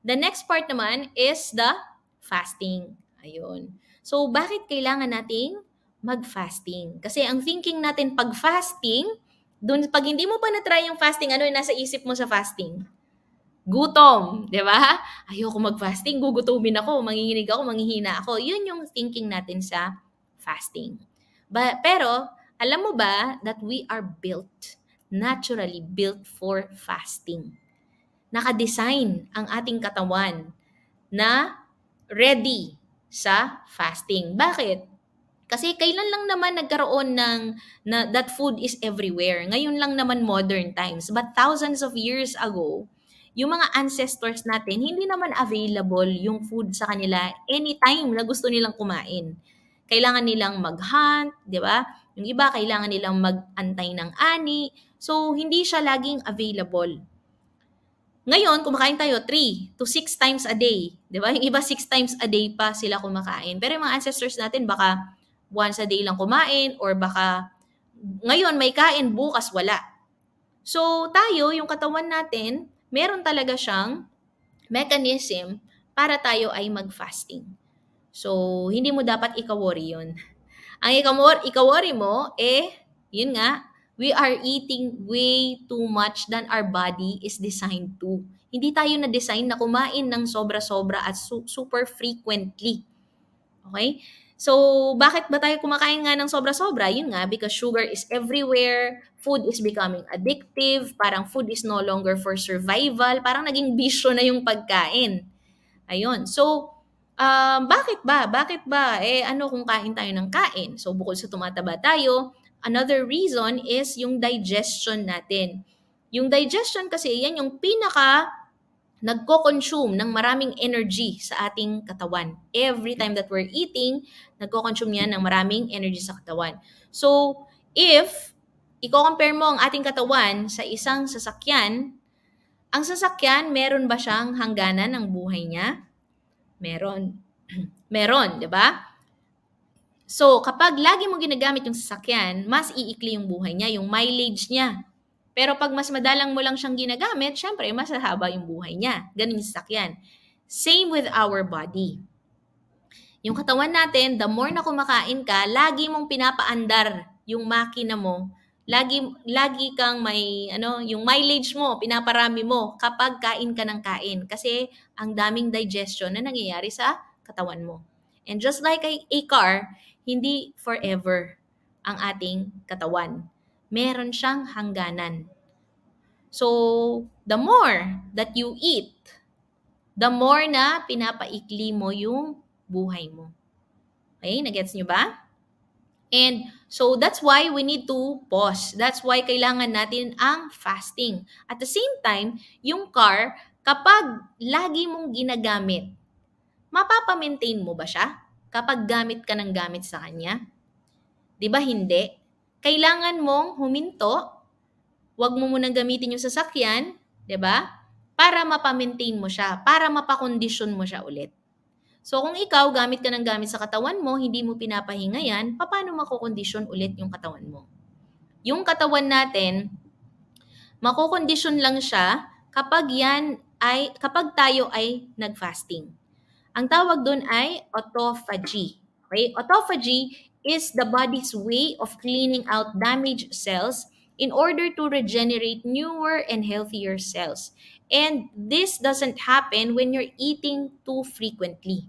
The next part naman is the fasting. Ayun. So, bakit kailangan nating mag-fasting? Kasi ang thinking natin pag fasting, dun, pag hindi mo pa na-try yung fasting, ano yung nasa isip mo sa fasting? Gutom, di ba? Ayoko mag-fasting, gugutomin ako, manginginig ako, manghihina ako. Yun yung thinking natin sa fasting. But, pero, alam mo ba that we are built, naturally built for fasting? nakadesign ang ating katawan na ready sa fasting. Bakit? Kasi kailan lang naman nagkaroon ng na, that food is everywhere. Ngayon lang naman modern times. But thousands of years ago, yung mga ancestors natin, hindi naman available yung food sa kanila anytime na gusto nilang kumain. Kailangan nilang mag-hunt, di ba? Yung iba, kailangan nilang mag-antay ng ani. So, hindi siya laging available. Ngayon, kumakain tayo 3 to 6 times a day. Di ba? Yung iba 6 times a day pa sila kumakain. Pero yung mga ancestors natin, baka once a day lang kumain or baka ngayon may kain, bukas wala. So tayo, yung katawan natin, meron talaga siyang mechanism para tayo ay mag-fasting. So, hindi mo dapat ikaw-worry yun. Ang ikaw-worry mo, eh, yun nga, we are eating way too much than our body is designed to. Hindi tayo na-design na kumain ng sobra-sobra at su- super frequently. Okay? So, bakit ba tayo kumakain nga ng sobra-sobra? Yun nga, because sugar is everywhere, food is becoming addictive, parang food is no longer for survival, parang naging bisyo na yung pagkain. Ayun. So, um, bakit ba? Bakit ba? Eh, ano kung kain tayo ng kain? So, bukod sa tumataba tayo, Another reason is yung digestion natin. Yung digestion kasi yan yung pinaka nagko-consume ng maraming energy sa ating katawan. Every time that we're eating, nagko-consume yan ng maraming energy sa katawan. So, if i-compare mo ang ating katawan sa isang sasakyan, ang sasakyan, meron ba siyang hangganan ng buhay niya? Meron. meron, di ba? So, kapag lagi mo ginagamit yung sasakyan, mas iikli yung buhay niya, yung mileage niya. Pero pag mas madalang mo lang siyang ginagamit, syempre, mas haba yung buhay niya. Ganun yung sasakyan. Same with our body. Yung katawan natin, the more na kumakain ka, lagi mong pinapaandar yung makina mo. Lagi, lagi kang may, ano, yung mileage mo, pinaparami mo kapag kain ka ng kain. Kasi ang daming digestion na nangyayari sa katawan mo. And just like a, a car, hindi forever ang ating katawan. Meron siyang hangganan. So, the more that you eat, the more na pinapaikli mo yung buhay mo. Okay? Nagets nyo ba? And so that's why we need to pause. That's why kailangan natin ang fasting. At the same time, yung car, kapag lagi mong ginagamit, mapapamaintain mo ba siya? kapag gamit ka ng gamit sa kanya? Di ba hindi? Kailangan mong huminto, Huwag mo munang gamitin yung sasakyan, di ba? Para mapamaintain mo siya, para mapakondisyon mo siya ulit. So kung ikaw, gamit ka ng gamit sa katawan mo, hindi mo pinapahinga yan, paano makokondisyon ulit yung katawan mo? Yung katawan natin, makokondisyon lang siya kapag yan ay kapag tayo ay nag-fasting. Ang tawag doon ay autophagy. Okay? Autophagy is the body's way of cleaning out damaged cells in order to regenerate newer and healthier cells. And this doesn't happen when you're eating too frequently.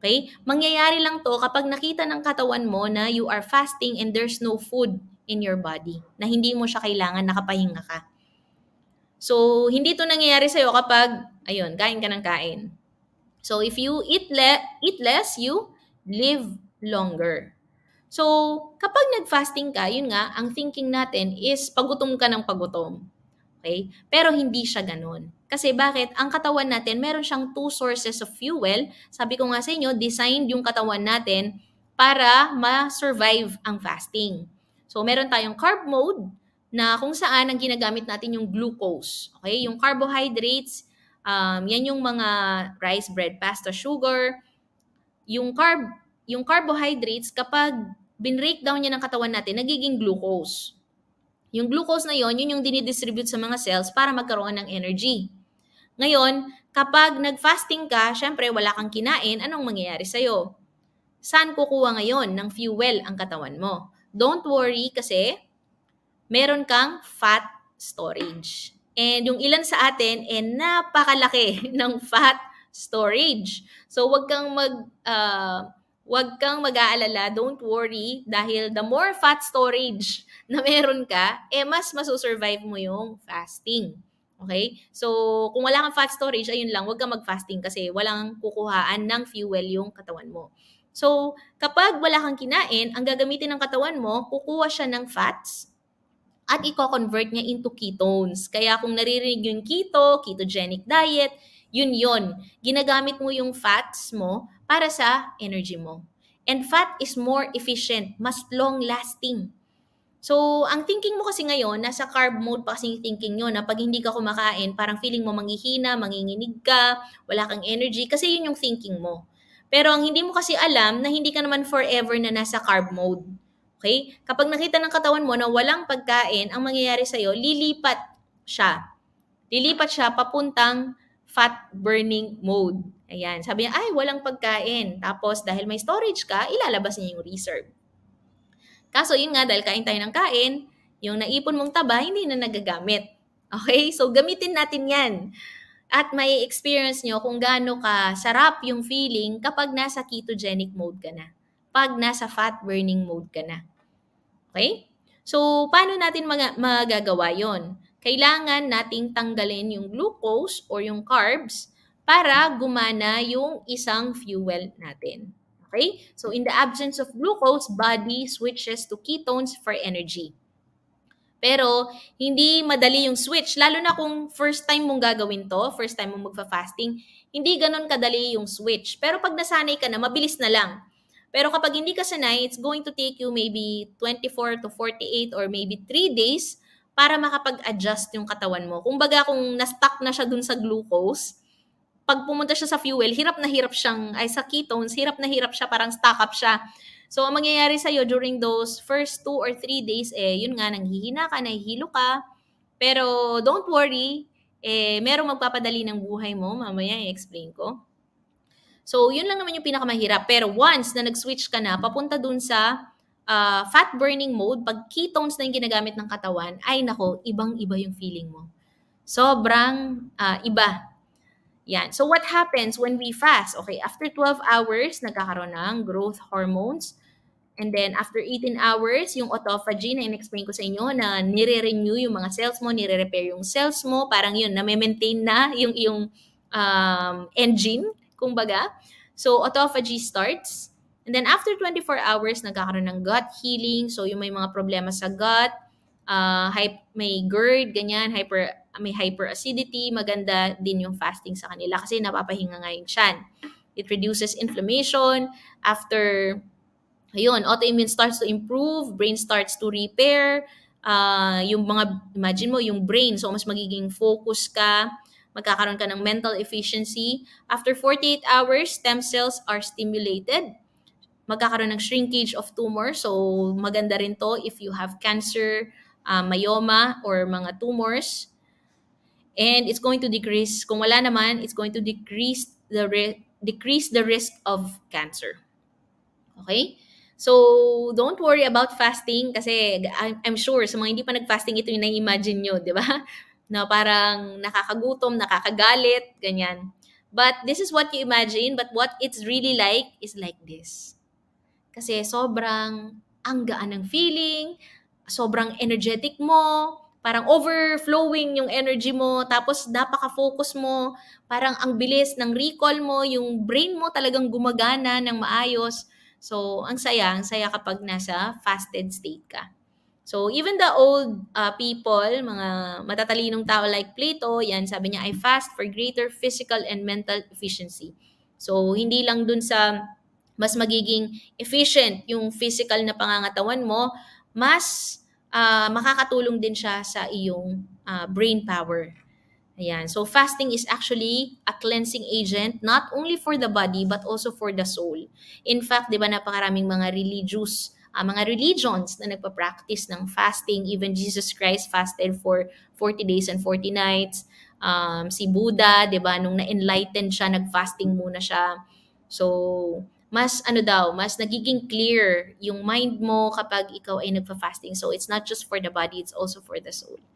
Okay? Mangyayari lang to kapag nakita ng katawan mo na you are fasting and there's no food in your body, na hindi mo siya kailangan, nakapahinga ka. So, hindi to nangyayari sa'yo kapag, ayun, kain ka ng kain. So if you eat, le- eat less, you live longer. So kapag nag-fasting ka, yun nga, ang thinking natin is pagutom ka ng pagutom. Okay? Pero hindi siya ganun. Kasi bakit? Ang katawan natin, meron siyang two sources of fuel. Sabi ko nga sa inyo, designed yung katawan natin para ma-survive ang fasting. So meron tayong carb mode na kung saan ang ginagamit natin yung glucose. Okay? Yung carbohydrates Um, yan yung mga rice, bread, pasta, sugar. Yung carb, yung carbohydrates, kapag binrake down niya ng katawan natin, nagiging glucose. Yung glucose na yon, yun yung dinidistribute sa mga cells para magkaroon ng energy. Ngayon, kapag nag-fasting ka, syempre wala kang kinain, anong mangyayari sa'yo? Saan kukuha ngayon ng fuel ang katawan mo? Don't worry kasi meron kang fat storage. And yung ilan sa atin, eh, napakalaki ng fat storage. So, wag kang mag... Uh, wag kang mag-aalala, don't worry, dahil the more fat storage na meron ka, eh mas masusurvive mo yung fasting. Okay? So, kung wala kang fat storage, ayun lang, huwag kang mag-fasting kasi walang kukuhaan ng fuel yung katawan mo. So, kapag wala kang kinain, ang gagamitin ng katawan mo, kukuha siya ng fats at i-convert niya into ketones. Kaya kung naririnig yung keto, ketogenic diet, yun yun. Ginagamit mo yung fats mo para sa energy mo. And fat is more efficient, mas long lasting. So, ang thinking mo kasi ngayon, nasa carb mode pa kasi thinking nyo na pag hindi ka kumakain, parang feeling mo manghihina, manginginig ka, wala kang energy, kasi yun yung thinking mo. Pero ang hindi mo kasi alam na hindi ka naman forever na nasa carb mode Okay? Kapag nakita ng katawan mo na walang pagkain, ang mangyayari sa iyo, lilipat siya. Lilipat siya papuntang fat burning mode. Ayan. Sabi niya, ay, walang pagkain. Tapos, dahil may storage ka, ilalabas niya yung reserve. Kaso, yun nga, dahil kain tayo ng kain, yung naipon mong taba, hindi na nagagamit. Okay? So, gamitin natin yan. At may experience nyo kung gaano ka sarap yung feeling kapag nasa ketogenic mode ka na pag nasa fat burning mode ka na. Okay? So, paano natin mag- magagawa yon? Kailangan nating tanggalin yung glucose or yung carbs para gumana yung isang fuel natin. Okay? So, in the absence of glucose, body switches to ketones for energy. Pero, hindi madali yung switch. Lalo na kung first time mong gagawin to, first time mong magfa-fasting, hindi ganun kadali yung switch. Pero pag nasanay ka na, mabilis na lang. Pero kapag hindi ka sanay, it's going to take you maybe 24 to 48 or maybe 3 days para makapag-adjust yung katawan mo. Kung baga kung na-stuck na siya dun sa glucose, pag pumunta siya sa fuel, hirap na hirap siyang, ay sa ketones, hirap na hirap siya, parang stuck up siya. So, ang mangyayari sa'yo during those first two or three days, eh, yun nga, nanghihina ka, nahihilo ka. Pero, don't worry, eh, merong magpapadali ng buhay mo, mamaya i-explain ko. So, yun lang naman yung pinakamahirap. Pero once na nag-switch ka na, papunta dun sa uh, fat burning mode, pag ketones na yung ginagamit ng katawan, ay nako, ibang-iba yung feeling mo. Sobrang uh, iba. Yan. So, what happens when we fast? Okay, after 12 hours, nagkakaroon ng growth hormones. And then, after 18 hours, yung autophagy na in-explain ko sa inyo na nire-renew yung mga cells mo, nire-repair yung cells mo, parang yun, na maintain na yung yung um, engine kumbaga. So, autophagy starts. And then after 24 hours, nagkakaroon ng gut healing. So, yung may mga problema sa gut, uh, ah, hype, may GERD, ganyan, hyper, may hyperacidity, maganda din yung fasting sa kanila kasi napapahinga nga yung chan. It reduces inflammation. After, ayun, autoimmune starts to improve, brain starts to repair, uh, yung mga, imagine mo, yung brain, so mas magiging focus ka, magkakaroon ka ng mental efficiency. After 48 hours, stem cells are stimulated. Magkakaroon ng shrinkage of tumor. So, maganda rin to if you have cancer, uh, myoma, or mga tumors. And it's going to decrease, kung wala naman, it's going to decrease the, decrease the risk of cancer. Okay? So, don't worry about fasting kasi I'm, I'm sure sa mga hindi pa nag-fasting, ito yung na-imagine nyo, di ba? na parang nakakagutom, nakakagalit, ganyan. But this is what you imagine, but what it's really like is like this. Kasi sobrang ang gaan ng feeling, sobrang energetic mo, parang overflowing yung energy mo, tapos napaka-focus mo, parang ang bilis ng recall mo, yung brain mo talagang gumagana ng maayos. So, ang saya, ang saya kapag nasa fasted state ka. So, even the old uh, people, mga matatalinong tao like Plato, yan, sabi niya, I fast for greater physical and mental efficiency. So, hindi lang dun sa mas magiging efficient yung physical na pangangatawan mo, mas uh, makakatulong din siya sa iyong uh, brain power. Ayan. So, fasting is actually a cleansing agent not only for the body but also for the soul. In fact, di ba napakaraming mga religious uh, mga religions na nagpa-practice ng fasting. Even Jesus Christ fasted for 40 days and 40 nights. Um, si Buddha, di ba, nung na-enlightened siya, nag-fasting muna siya. So, mas ano daw, mas nagiging clear yung mind mo kapag ikaw ay nagpa-fasting. So, it's not just for the body, it's also for the soul.